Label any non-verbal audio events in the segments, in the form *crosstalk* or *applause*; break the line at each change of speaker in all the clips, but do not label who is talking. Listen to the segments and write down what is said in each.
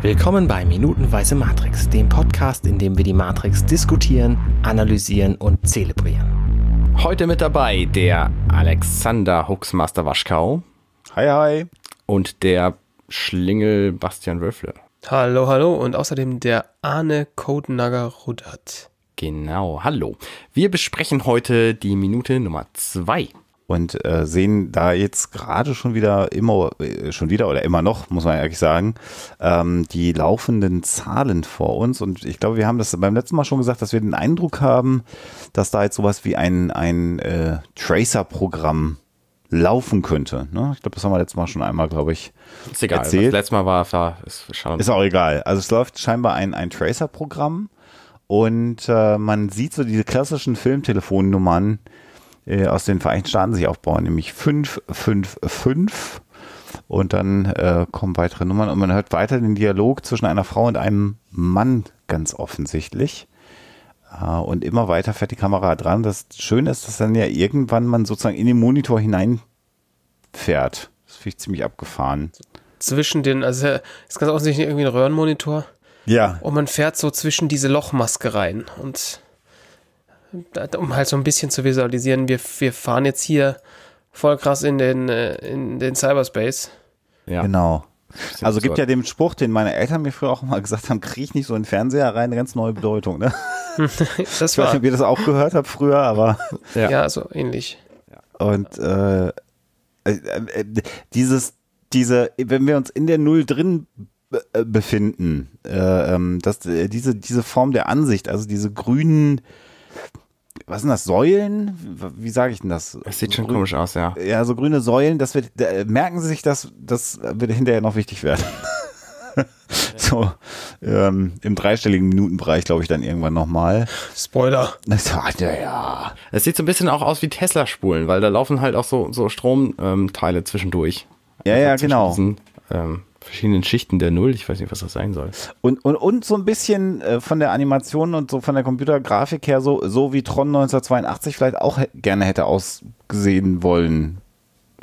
Willkommen bei Minutenweise Matrix, dem Podcast, in dem wir die Matrix diskutieren, analysieren und zelebrieren. Heute mit dabei der Alexander Huxmaster Waschkau. Hi, hi. Und der Schlingel Bastian Wölfle.
Hallo, hallo. Und außerdem der Arne Codenagger Rudert. Genau, hallo. Wir besprechen heute die Minute Nummer
zwei und äh, sehen da jetzt gerade schon wieder immer, äh, schon wieder oder immer noch, muss man ehrlich sagen, ähm, die laufenden Zahlen vor uns. Und ich glaube, wir haben das beim letzten Mal schon gesagt, dass wir den Eindruck haben, dass da jetzt sowas wie ein, ein äh, Tracer-Programm laufen könnte. Ne? Ich glaube, das haben wir letztes Mal schon einmal, glaube ich, ist egal. erzählt. Das
letzte Mal war, war ist, ist auch
egal. Also es läuft scheinbar ein, ein Tracer-Programm und äh, man sieht so diese klassischen Filmtelefonnummern, äh, aus den Vereinigten Staaten sich aufbauen, nämlich 555. Und dann äh, kommen weitere Nummern und man hört weiter den Dialog zwischen einer Frau und einem Mann ganz offensichtlich. Äh, und immer weiter fährt die Kamera dran. Das Schöne ist, dass dann ja irgendwann man sozusagen in den Monitor hineinfährt. Das finde ich ziemlich abgefahren.
Zwischen den, also ist ganz offensichtlich irgendwie ein Röhrenmonitor. Ja. Und man fährt so zwischen diese Lochmaske rein und um halt so ein bisschen zu visualisieren, wir, wir fahren jetzt hier voll krass in den, äh, in den Cyberspace.
Ja. Genau. Also gibt ja dem Spruch, den meine Eltern mir früher auch mal gesagt haben, kriege ich nicht so in den Fernseher rein, eine ganz neue Bedeutung. Ne?
*laughs* das ich weiß nicht, ob ihr das
auch gehört habt früher, aber. Ja,
ja so ähnlich.
Und äh, äh, äh, dieses, diese, wenn wir uns in der Null drin befinden, äh, ähm, dass diese, diese Form der Ansicht, also diese grünen was sind das, Säulen? Wie sage ich denn das? Es sieht schon Grün, komisch aus, ja. Ja, so grüne Säulen, das wird, da, merken Sie sich, dass das wird hinterher noch wichtig werden. *laughs* so, ähm, im dreistelligen Minutenbereich, glaube
ich, dann irgendwann nochmal. Spoiler. Das, ja, ja. Es sieht so ein bisschen auch aus wie Tesla-Spulen, weil da laufen halt auch so, so Stromteile zwischendurch. Ja, also ja, genau. Diesen, ähm, verschiedenen Schichten der Null. Ich weiß nicht, was das sein soll. Und, und, und so ein bisschen äh, von der
Animation und so von der Computergrafik her, so, so wie Tron 1982 vielleicht auch gerne hätte ausgesehen wollen,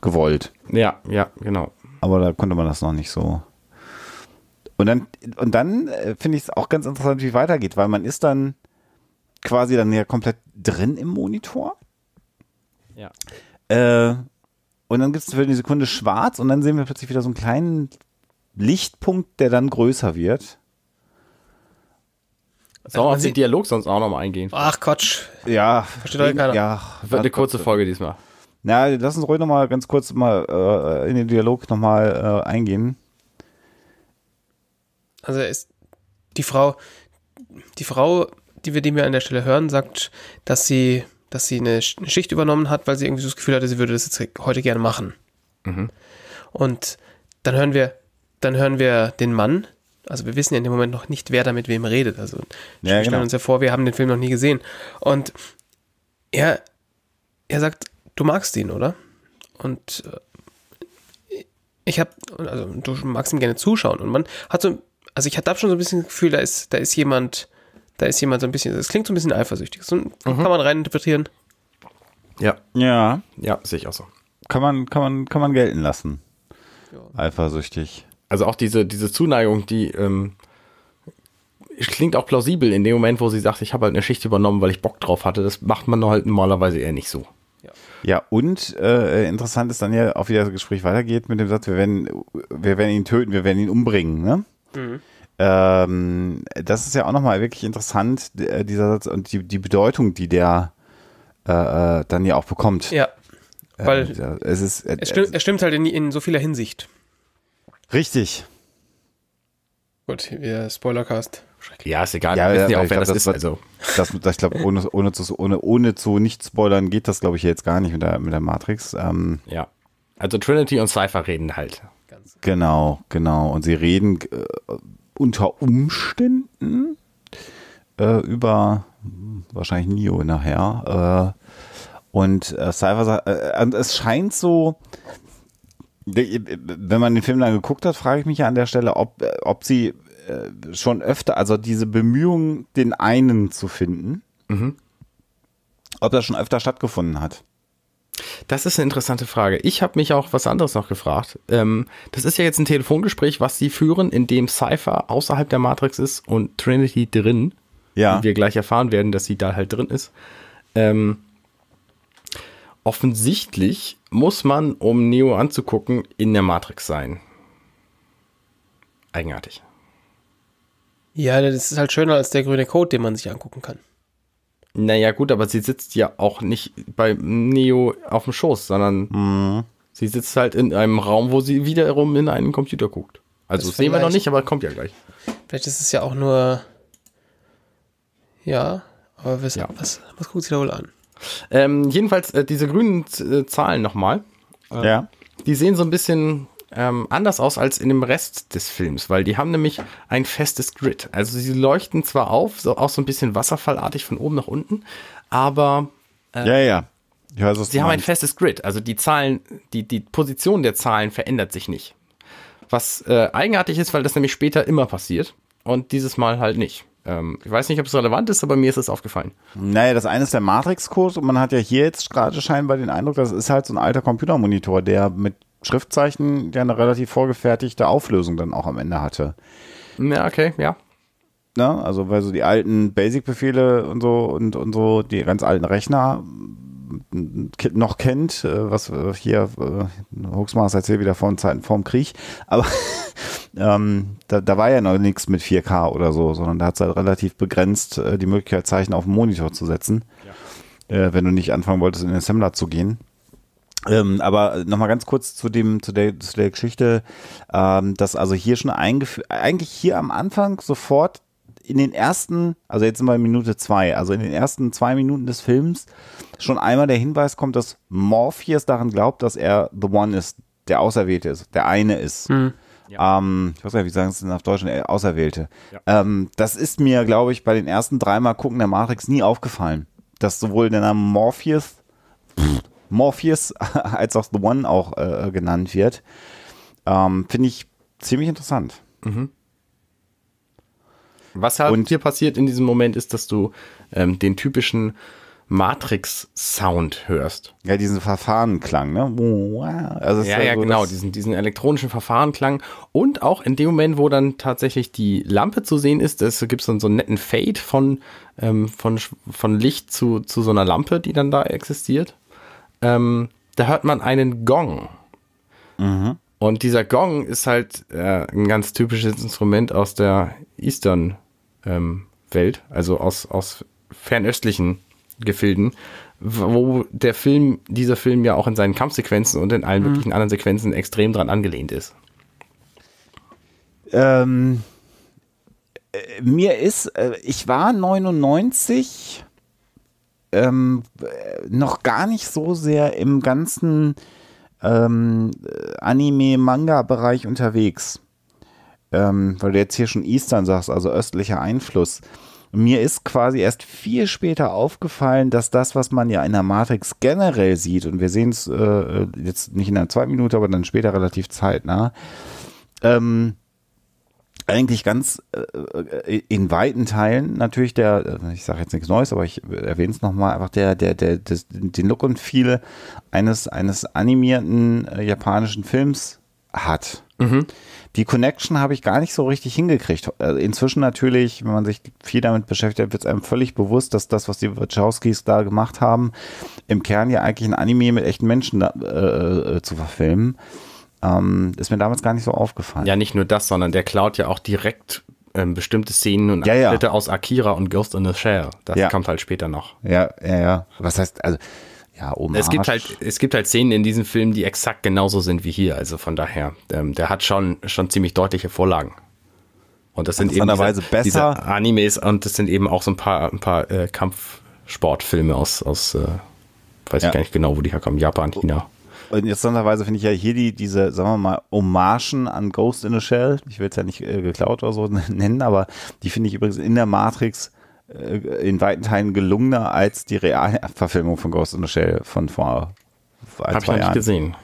gewollt. Ja, ja, genau. Aber da konnte man das noch nicht so. Und dann, und dann äh, finde ich es auch ganz interessant, wie es weitergeht, weil man ist dann quasi dann ja komplett drin im Monitor. Ja. Äh, und dann gibt es für eine Sekunde schwarz und dann sehen wir plötzlich wieder so einen kleinen Lichtpunkt, der dann größer wird.
Sollen wir auf äh, den Dialog sonst auch nochmal eingehen? Ach Quatsch. Ja. Versteht euch keiner. Ja, Wird eine kurze Folge diesmal.
Na, lass uns ruhig nochmal ganz kurz mal äh, in den Dialog nochmal äh, eingehen.
Also ist die Frau, die Frau, die wir dem ja an der Stelle hören, sagt, dass sie, dass sie eine Schicht übernommen hat, weil sie irgendwie so das Gefühl hatte, sie würde das jetzt heute gerne machen. Mhm. Und dann hören wir, dann hören wir den Mann. Also wir wissen ja in dem Moment noch nicht, wer da mit wem redet. Also wir stellen genau. uns ja vor, wir haben den Film noch nie gesehen. Und er, er sagt, du magst ihn, oder? Und äh, ich habe, also du magst ihm gerne zuschauen. Und man hat so, also ich hatte schon so ein bisschen das Gefühl, da ist, da ist jemand, da ist jemand so ein bisschen, das klingt so ein bisschen eifersüchtig. So, mhm. Kann man reininterpretieren. Ja.
Ja.
Ja, sehe ich auch so. Kann man, kann man, kann man gelten lassen. Ja. Eifersüchtig also auch diese, diese Zuneigung, die ähm, klingt auch plausibel in dem Moment, wo sie sagt, ich habe halt eine Schicht übernommen, weil ich Bock drauf hatte. Das macht man halt normalerweise eher nicht so. Ja, und äh, interessant ist dann ja auch, wie das Gespräch weitergeht mit dem Satz, wir werden, wir werden
ihn töten, wir werden ihn umbringen. Ne? Mhm. Ähm, das ist ja auch nochmal wirklich interessant, äh, dieser Satz und die, die Bedeutung, die der äh, äh dann ja auch bekommt.
Ja, ähm, weil ähm, es, ist, äh, es, stimmt, äh, es stimmt halt in, in so vieler Hinsicht. Richtig. Gut, wir Spoilercast. Ja, ist egal. Ja, wir wissen ja, ja äh, auch,
wer glaub, das, ist. Also. Das, das, ich glaube, ohne, ohne, zu, ohne, ohne zu nicht spoilern geht das, glaube ich, jetzt gar nicht mit der, mit der Matrix. Ähm,
ja. Also Trinity und Cypher reden halt.
Ganz genau, genau. genau. Und sie reden äh, unter Umständen äh, über wahrscheinlich Neo nachher. Äh, und äh, Cypher sagt, äh, es scheint so, äh, wenn man den Film dann geguckt hat, frage ich mich ja an der Stelle, ob, äh, ob sie äh, schon öfter, also diese Bemühungen, den einen zu finden, mhm.
ob das schon öfter stattgefunden hat. Das ist eine interessante Frage. Ich habe mich auch was anderes noch gefragt. Ähm, das ist ja jetzt ein Telefongespräch, was sie führen, in dem Cypher außerhalb der Matrix ist und Trinity drin. Ja. Und wir gleich erfahren werden, dass sie da halt drin ist. Ähm, offensichtlich muss man, um Neo anzugucken, in der Matrix sein. Eigenartig.
Ja, das ist halt schöner als der grüne Code, den man sich angucken kann.
Naja, gut, aber sie sitzt ja auch nicht bei Neo auf dem Schoß, sondern mhm. sie sitzt halt in einem Raum, wo sie wiederum in einen Computer guckt. Also das sehen wir noch nicht, aber kommt ja gleich.
Vielleicht ist es ja auch nur. Ja, aber was, ja. was, was guckt sie da wohl an?
Ähm, jedenfalls äh, diese grünen äh, Zahlen nochmal. Äh, ja. Die sehen so ein bisschen ähm, anders aus als in dem Rest des Films, weil die haben nämlich ein festes Grid. Also sie leuchten zwar auf, so, auch so ein bisschen wasserfallartig von oben nach unten, aber. Äh, ja, ja. Ja, also sie haben ein festes Grid, also die Zahlen, die, die Position der Zahlen verändert sich nicht. Was äh, eigenartig ist, weil das nämlich später immer passiert und dieses Mal halt nicht. Ähm, ich weiß nicht, ob es relevant ist, aber mir ist es aufgefallen.
Naja, das eine ist der Matrix-Kurs und man hat ja hier jetzt gerade scheinbar den Eindruck, das ist halt so ein alter Computermonitor, der mit Schriftzeichen ja eine relativ vorgefertigte Auflösung dann auch am Ende hatte.
Na, okay, ja.
Na, ne? also weil so die alten Basic-Befehle und so und, und so, die ganz alten Rechner noch kennt, äh, was äh, hier Huxmas äh, erzählt wieder von Zeiten vorm Krieg, aber *laughs* ähm, da, da, war ja noch nichts mit 4K oder so, sondern da hat es halt relativ begrenzt die Möglichkeit, Zeichen auf den Monitor zu setzen, ja. äh, wenn du nicht anfangen wolltest, in den Assembler zu gehen. Ähm, aber nochmal ganz kurz zu dem, zu der, zu der Geschichte, ähm, dass also hier schon eigentlich hier am Anfang sofort in den ersten, also jetzt sind wir in Minute zwei, also in den ersten zwei Minuten des Films schon einmal der Hinweis kommt, dass Morpheus daran glaubt, dass er the one ist, der Auserwählte ist, der eine ist. Hm. Ja. Ähm, ich weiß gar nicht, wie sagen es denn auf Deutsch, äh, Auserwählte. Ja. Ähm, das ist mir, glaube ich, bei den ersten dreimal gucken der Matrix nie aufgefallen, dass sowohl der Name Morpheus, Morpheus *laughs* als auch The One auch äh, genannt wird. Ähm, Finde ich
ziemlich interessant. Mhm. Was halt und hier passiert in diesem Moment ist, dass du ähm, den typischen Matrix-Sound hörst. Ja, diesen Verfahrenklang, ne? Also ja, halt ja, so genau, diesen, diesen elektronischen Verfahrenklang. Und auch in dem Moment, wo dann tatsächlich die Lampe zu sehen ist, es gibt dann so einen netten Fade von, ähm, von, von Licht zu, zu so einer Lampe, die dann da existiert. Ähm, da hört man einen Gong. Mhm. Und dieser Gong ist halt äh, ein ganz typisches Instrument aus der Eastern ähm, Welt, also aus, aus fernöstlichen Gefilden, wo der Film, dieser Film ja auch in seinen Kampfsequenzen und in allen mhm. möglichen anderen Sequenzen extrem dran angelehnt ist. Ähm, mir ist, äh, ich war
99 ähm, noch gar nicht so sehr im ganzen ähm, Anime-Manga-Bereich unterwegs ähm, weil du jetzt hier schon Eastern sagst, also östlicher Einfluss. Mir ist quasi erst viel später aufgefallen, dass das, was man ja in der Matrix generell sieht, und wir sehen es äh, jetzt nicht in einer zweiten Minute, aber dann später relativ zeitnah, ähm, eigentlich ganz äh, äh in weiten Teilen natürlich der, äh, ich sage jetzt nichts Neues, aber ich erwähne es nochmal, einfach der, der, der, des, den Look und Feel eines, eines animierten äh, japanischen Films hat. Mhm. Die Connection habe ich gar nicht so richtig hingekriegt. Also inzwischen natürlich, wenn man sich viel damit beschäftigt, wird es einem völlig bewusst, dass das, was die Wachowskis da gemacht haben, im Kern ja eigentlich ein Anime mit echten Menschen da, äh, äh, zu verfilmen. Ähm, ist mir damals gar nicht so aufgefallen.
Ja, nicht nur das, sondern der klaut ja auch direkt ähm, bestimmte Szenen und Abschnitte ja, ja. aus Akira und Ghost in the Shell. Das ja. kommt halt später noch.
Ja, ja, ja. Was heißt, also ja, oben es gibt halt
Es gibt halt Szenen in diesem Film, die exakt genauso sind wie hier. Also von daher, ähm, der hat schon, schon ziemlich deutliche Vorlagen. Und das sind eben diese, diese, Animes und das sind eben auch so ein paar, ein paar äh, Kampfsportfilme aus, aus äh, weiß ja. ich gar nicht genau, wo die herkommen, Japan, oh. China.
Und interessanterweise finde ich ja hier die, diese, sagen wir mal, Hommagen an Ghost in a Shell, ich will es ja nicht äh, geklaut oder so *laughs* nennen, aber die finde ich übrigens in der Matrix äh, in weiten Teilen gelungener als die Realverfilmung von Ghost in the Shell von vor ein, Hab zwei ich Nicht gesehen.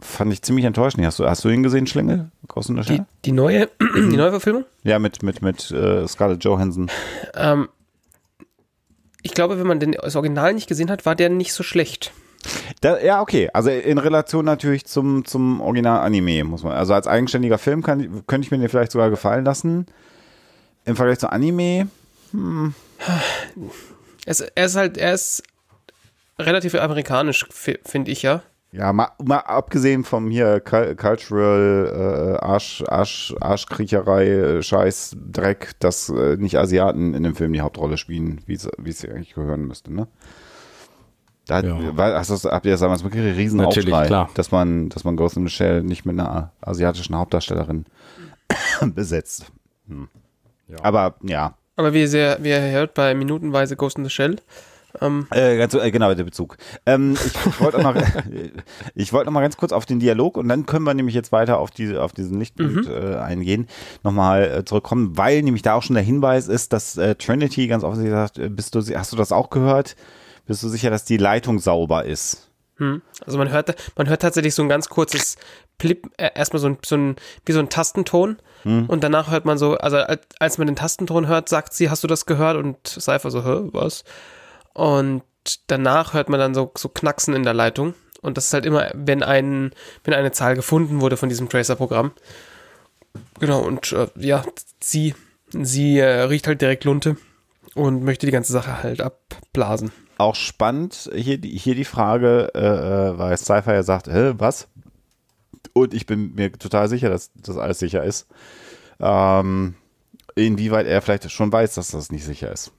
Fand ich ziemlich enttäuschend. Hast du, hast du ihn gesehen, Schlingel? Ghost
in the Shell? Die, die neue, *clears throat* die neue Verfilmung?
Ja, mit, mit, mit äh, Scarlett Johansson.
Ähm, ich glaube, wenn man den, das Original nicht gesehen hat, war der nicht so schlecht.
Da, ja, okay. Also in Relation natürlich zum, zum Original-Anime, muss man. Also als eigenständiger Film kann, könnte ich mir den vielleicht sogar gefallen lassen. Im Vergleich zu Anime hm.
Es, er ist halt, er ist relativ amerikanisch, finde ich ja.
Ja, mal, mal, abgesehen vom hier Cultural äh, Arsch, Arsch, Arschkriecherei, äh, Scheiß, Dreck, dass äh, nicht Asiaten in dem Film die Hauptrolle spielen, wie es eigentlich gehören müsste, ne? Da ja. weil, also, habt ihr das damals wirklich einen riesen Natürlich, Aufschrei, dass man, dass man Ghost in the Shell nicht mit einer asiatischen Hauptdarstellerin *coughs* besetzt. Hm. Ja. Aber ja,
aber wie, sehr, wie ihr hört, bei minutenweise Ghost in the Shell. Ähm
äh, ganz, äh, genau, der
Bezug. Ähm, ich
wollte nochmal *laughs* wollt noch mal ganz kurz auf den Dialog und dann können wir nämlich jetzt weiter auf, diese, auf diesen Lichtpunkt mhm. äh, eingehen, nochmal äh, zurückkommen, weil nämlich da auch schon der Hinweis ist, dass äh, Trinity ganz offensichtlich sagt, äh, bist du, hast du das auch gehört? Bist du sicher, dass die Leitung sauber ist?
Hm. Also man hört, man hört tatsächlich so ein ganz kurzes Plip, äh, erstmal so ein, so ein, wie so ein Tastenton hm. und danach hört man so, also als, als man den Tastenton hört, sagt sie, hast du das gehört? Und Seifer so, hä, was? Und danach hört man dann so, so Knacksen in der Leitung und das ist halt immer, wenn, ein, wenn eine Zahl gefunden wurde von diesem Tracer-Programm. Genau, und äh, ja, sie, sie äh, riecht halt direkt Lunte und möchte die ganze Sache halt abblasen auch spannend, hier, hier die Frage,
äh, äh weil Sci-Fi ja sagt, Hä, was? Und ich bin mir total sicher, dass das alles sicher ist. Ähm, inwieweit er vielleicht schon weiß, dass das nicht sicher ist.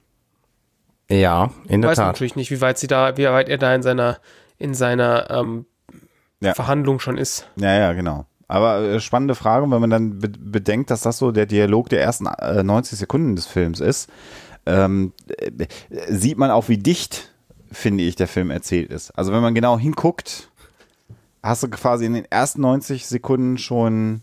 Ja, in der weiß Tat. Weiß
natürlich nicht, wie weit sie da, wie weit er da in seiner, in seiner ähm, ja. Verhandlung
schon ist. Ja, ja, genau. Aber äh, spannende Frage, wenn man dann be bedenkt, dass das so der Dialog der ersten äh, 90 Sekunden des Films ist, ähm, äh, sieht man auch, wie dicht finde ich, der Film erzählt ist. Also wenn man genau hinguckt, hast du quasi in den ersten 90 Sekunden schon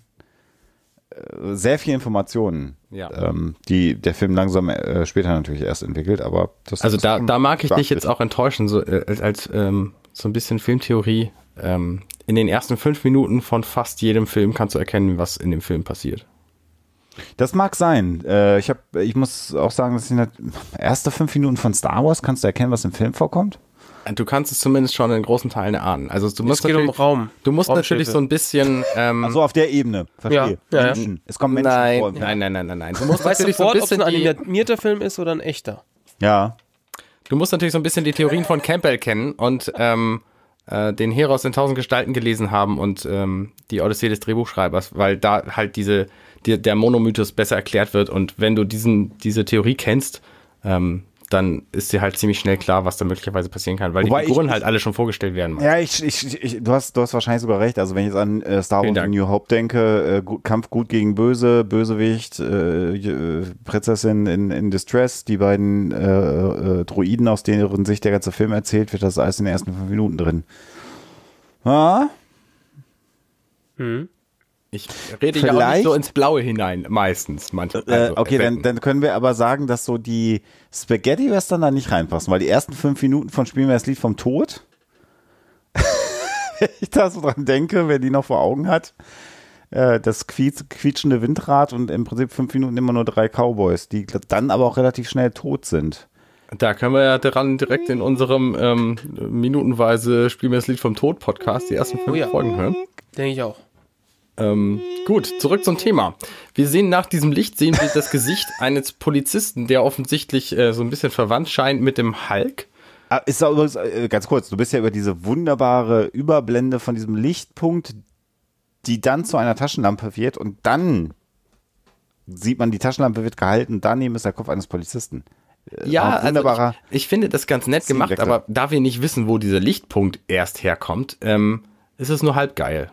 äh, sehr viel Informationen, ja. ähm, die der Film langsam äh, später natürlich erst entwickelt, aber das Also da, da mag ich dich
jetzt auch enttäuschen, so äh, als, als ähm, so ein bisschen Filmtheorie. Ähm, in den ersten fünf Minuten von fast jedem Film kannst du erkennen, was in dem Film passiert.
Das mag sein. Äh, ich, hab, ich muss auch sagen, dass in der ersten fünf Minuten von Star Wars kannst du erkennen, was im Film vorkommt.
Du kannst es zumindest schon in großen Teilen erahnen. Also du musst es geht um Raum. Du musst natürlich so ein bisschen. Ähm, also auf der Ebene. Verstehe. Ja, Ja. Es kommen Menschen nein, vor. Nein, nein, nein, nein, nein. Du musst weißt sofort, so ob es ein
animierter Film ist oder ein echter.
Ja. Du musst natürlich so ein bisschen die Theorien von Campbell kennen und ähm, äh, den Heroes in tausend Gestalten gelesen haben und ähm, die Odyssee des Drehbuchschreibers, weil da halt diese die, der Monomythos besser erklärt wird. Und wenn du diesen, diese Theorie kennst, ähm, dann ist dir halt ziemlich schnell klar, was da möglicherweise passieren kann, weil Wobei die Figuren ich, halt alle schon vorgestellt werden. Ja, ich,
ich, ich, du, hast, du hast wahrscheinlich sogar recht. Also wenn ich jetzt an äh, Star Wars
New Hope denke, äh,
Kampf gut gegen böse, Bösewicht, äh, äh, Prinzessin in, in Distress, die beiden äh, äh, Droiden, aus deren Sicht der ganze Film erzählt wird, das alles in den ersten fünf Minuten drin. Ah?
Hm. Ich rede Vielleicht, ja auch nicht so ins Blaue hinein, meistens. Manchmal, äh, also äh, okay, dann, dann,
können wir aber sagen, dass so die Spaghetti-Western da nicht reinpassen, weil die ersten fünf Minuten von Spielen wir das Lied vom Tod, *laughs* wenn ich da so dran denke, wer die noch vor Augen hat, äh, das quietschende Windrad und im Prinzip fünf Minuten immer nur drei Cowboys, die dann aber auch relativ schnell tot
sind. Da können wir ja daran direkt in unserem ähm, minutenweise Spielen wir das Lied vom Tod Podcast die ersten fünf oh ja. Folgen hören. Denke ich auch. Ähm, gut, zurück zum Thema. Wir sehen nach diesem Licht, sehen wir das Gesicht *laughs* eines Polizisten, der offensichtlich äh, so ein bisschen verwandt scheint mit dem Hulk. Ah,
ist da übrigens, äh, ganz kurz, du bist ja über diese wunderbare Überblende von diesem Lichtpunkt, die dann zu einer Taschenlampe wird und dann sieht man, die Taschenlampe wird gehalten, daneben ist der Kopf eines Polizisten.
Äh, ja, also ich, ich, finde das ganz nett gemacht, aber da wir nicht wissen, wo dieser Lichtpunkt erst herkommt, ähm, ist es nur halb geil.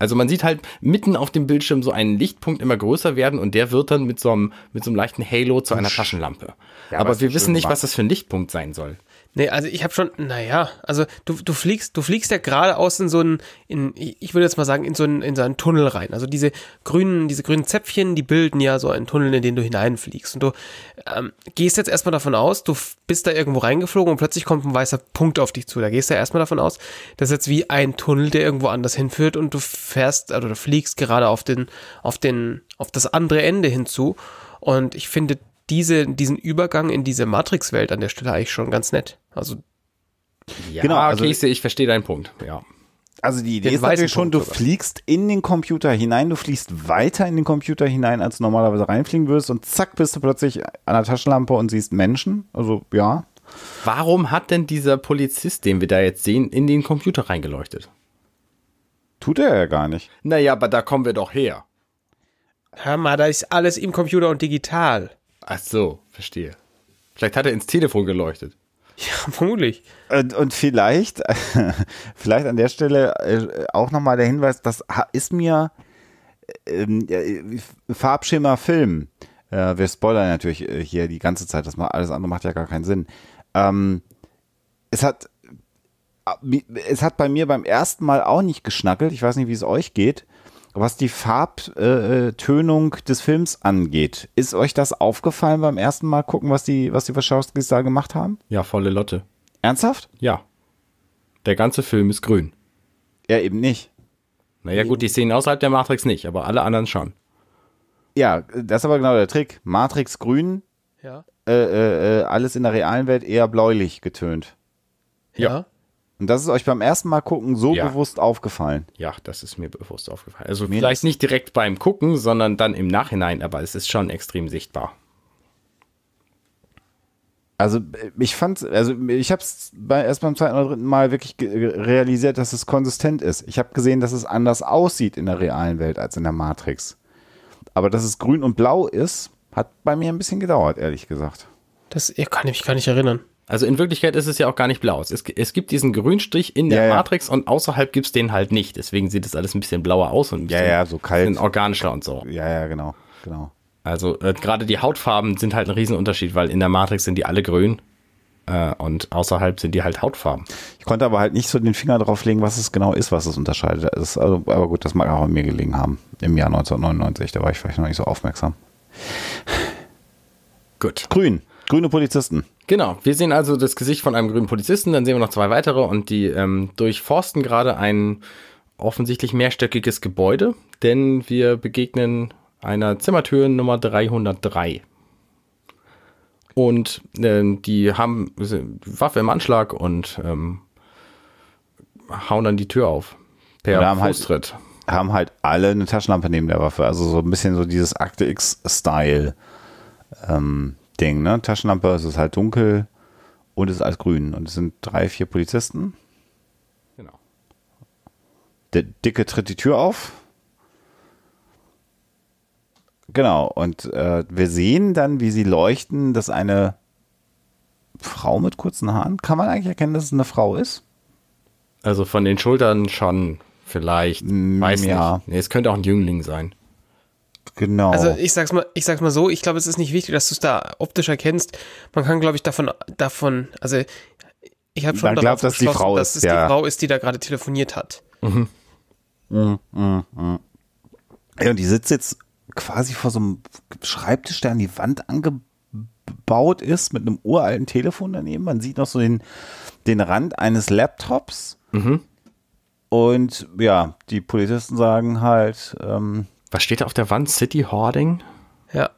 Also man sieht halt mitten auf dem Bildschirm so einen Lichtpunkt immer größer werden und der wird dann mit so einem, mit so einem leichten Halo zu einer Taschenlampe. Ja, aber wir wissen nicht, was das für ein Lichtpunkt sein soll.
Nee, also ich habe schon, naja, also du, du fliegst, du fliegst ja geradeaus in so einen, in, ich würde jetzt mal sagen, in so einen, in so einen Tunnel rein. Also diese grünen, diese grünen Zäpfchen, die bilden ja so einen Tunnel, in den du hineinfliegst. Und du ähm, gehst jetzt erstmal davon aus, du bist da irgendwo reingeflogen und plötzlich kommt ein weißer Punkt auf dich zu. Da gehst du ja erstmal davon aus, das ist jetzt wie ein Tunnel, der irgendwo anders hinführt und du fährst, also du fliegst gerade auf den, auf den, auf das andere Ende hinzu. Und ich finde, diese, diesen Übergang in diese Matrix-Welt an der Stelle eigentlich schon ganz nett. Also ja, genau, also, okay, ich, ich verstehe deinen Punkt, ja. Also die Idee den ist natürlich schon, Punkt, du sogar.
fliegst in den Computer hinein, du fliegst weiter in den Computer hinein, als du normalerweise reinfliegen würdest und zack bist du plötzlich an der Taschenlampe und siehst Menschen. Also ja.
Warum hat denn dieser Polizist, den wir da jetzt sehen, in den Computer reingeleuchtet? Tut er ja gar nicht. Naja, aber da kommen wir doch her.
Hör mal, da ist alles im Computer und digital.
Ach so, verstehe. Vielleicht hat er ins Telefon geleuchtet. Ja, *laughs* vermutlich. Und, und vielleicht,
*laughs* vielleicht an der Stelle äh, auch nochmal der Hinweis, das ist mir ähm, äh, Farbschema Film. Äh, wir spoilern natürlich äh, hier die ganze Zeit, das macht, alles andere macht ja gar keinen Sinn. Ähm, es hat es hat bei mir beim ersten Mal auch nicht geschnackelt. Ich weiß nicht, wie es euch geht was die Farbtönung des Films angeht. Ist euch das aufgefallen beim ersten Mal gucken, was die, was die Wachowskis da gemacht haben?
Ja, volle Lotte. Ernsthaft? Ja. Der ganze Film ist grün. Ja, eben nicht. Naja, gut, die Szenen außerhalb der Matrix nicht, aber alle anderen schon. Ja, das ist aber genau der Trick. Matrix grün, ja. äh,
äh, äh alles in der realen Welt eher bläulich getönt. Ja. ja. Und das ist euch beim ersten Mal gucken so ja. bewusst aufgefallen? Ja, das ist mir bewusst aufgefallen.
Also mir vielleicht nicht direkt beim Gucken, sondern dann im Nachhinein, aber es ist schon extrem sichtbar. Also
ich fand, also ich habe es bei, erst beim zweiten oder dritten Mal wirklich realisiert, dass es konsistent ist. Ich habe gesehen, dass es anders aussieht in der realen Welt als in der Matrix. Aber dass es grün und blau ist, hat bei mir ein bisschen gedauert, ehrlich gesagt.
Das kann ich mich gar nicht erinnern. Also in Wirklichkeit ist es ja auch gar nicht blau. Es, es gibt diesen Grünstrich in der ja, Matrix und außerhalb gibt es den halt nicht. Deswegen sieht es alles ein bisschen blauer aus und ein bisschen, ja, ja, so kalt. organischer und so. Ja, ja, genau. genau. Also äh, gerade die Hautfarben sind halt ein Riesenunterschied, weil in der Matrix sind die alle grün äh, und außerhalb sind die halt Hautfarben. Ich konnte aber halt nicht so
den Finger drauf legen, was es genau ist, was es unterscheidet. Das ist, also, aber gut, das mag auch an mir gelegen haben im Jahr 1999. Da war ich vielleicht noch nicht so aufmerksam. Gut. Grün.
Grüne Polizisten. Genau, wir sehen also das Gesicht von einem grünen Polizisten, dann sehen wir noch zwei weitere und die ähm, durchforsten gerade ein offensichtlich mehrstöckiges Gebäude, denn wir begegnen einer Zimmertür Nummer 303. Und äh, die haben äh, Waffe im Anschlag und ähm, hauen dann die Tür auf. Per haben halt
Fußtritt. Halt, haben halt alle eine Taschenlampe neben der Waffe. Also so ein bisschen so dieses Akte X-Style. Ähm, Ding, ne? Taschenlampe, es ist halt dunkel und es ist alles grün. Und es sind drei, vier Polizisten. Genau. Der Dicke tritt die Tür auf. Genau, und äh, wir sehen dann, wie sie leuchten, dass eine Frau mit kurzen Haaren, kann man eigentlich erkennen, dass es eine Frau ist?
Also von den Schultern schon, vielleicht. Mm, Weiß ja. nicht. Nee, es könnte auch ein Jüngling sein. Genau. Also
ich sag's mal, ich sag's mal so, ich glaube, es ist nicht wichtig, dass du es da optisch erkennst. Man kann, glaube ich, davon, davon, also ich habe schon Man glaubt, dass die Frau dass ist, es ja. die Frau ist, die da gerade telefoniert hat.
Mhm.
Mhm, mh, mh. Ja, und die sitzt jetzt quasi vor so einem Schreibtisch, der an die Wand angebaut ist, mit einem uralten Telefon daneben. Man sieht noch so den, den Rand eines Laptops. Mhm. Und ja, die Polizisten sagen halt, ähm, was
steht da auf der Wand? City Hoarding? Ja.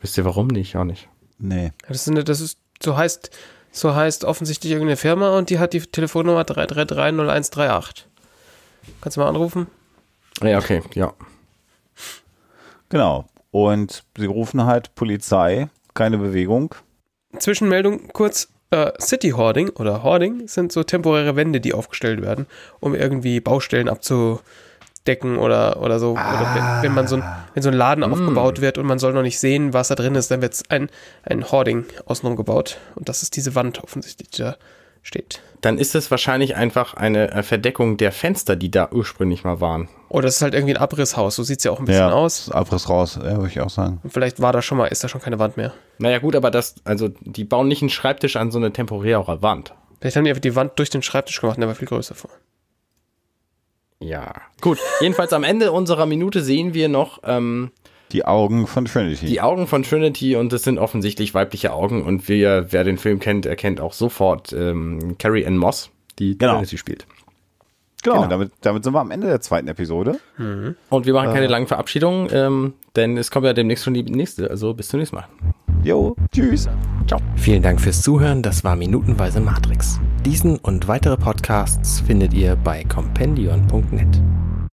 Wisst ihr warum nicht? Auch nicht. Nee.
Das, sind, das ist, so heißt, so heißt offensichtlich irgendeine Firma und die hat die Telefonnummer 3330138. Kannst du mal anrufen?
Ja, okay, ja.
Genau. Und sie rufen halt Polizei, keine Bewegung.
Zwischenmeldung kurz. Äh, City Hoarding oder Hoarding sind so temporäre Wände, die aufgestellt werden, um irgendwie Baustellen abzu, Decken oder, oder so. Ah. Oder wenn, wenn, man so ein, ah. wenn so ein Laden hm. aufgebaut wird und man soll noch nicht sehen, was da drin ist, dann wird ein, ein Hoarding außenrum gebaut. Und das ist diese Wand offensichtlich, die da steht. Dann ist es wahrscheinlich einfach
eine äh, Verdeckung der Fenster, die da ursprünglich mal waren.
Oder es ist halt irgendwie ein Abrisshaus, so sieht es ja auch ein bisschen
ja, aus. Abriss raus, ja, würde ich auch sagen.
Und vielleicht war da schon mal, ist da schon keine Wand mehr. Naja, gut, aber das,
also die bauen nicht einen Schreibtisch an so eine temporäre Wand. Vielleicht haben die einfach die Wand durch den Schreibtisch gemacht, der war viel größer vor. Ja. Gut, jedenfalls am Ende unserer Minute sehen wir noch. Ähm, die Augen von Trinity. Die Augen von Trinity und es sind offensichtlich weibliche Augen und wir, wer den Film kennt, erkennt auch sofort ähm, Carrie Ann Moss, die genau. Trinity spielt. Genau, genau. Damit, damit, sind wir am Ende der zweiten Episode. Mhm. Und wir machen keine äh. langen Verabschiedungen, ähm, denn es kommt ja demnächst schon die nächste. Also bis zum nächsten Mal. Jo, tschüss. Ciao. Vielen Dank fürs Zuhören. Das war Minutenweise Matrix. Diesen und weitere Podcasts findet ihr bei compendion.net.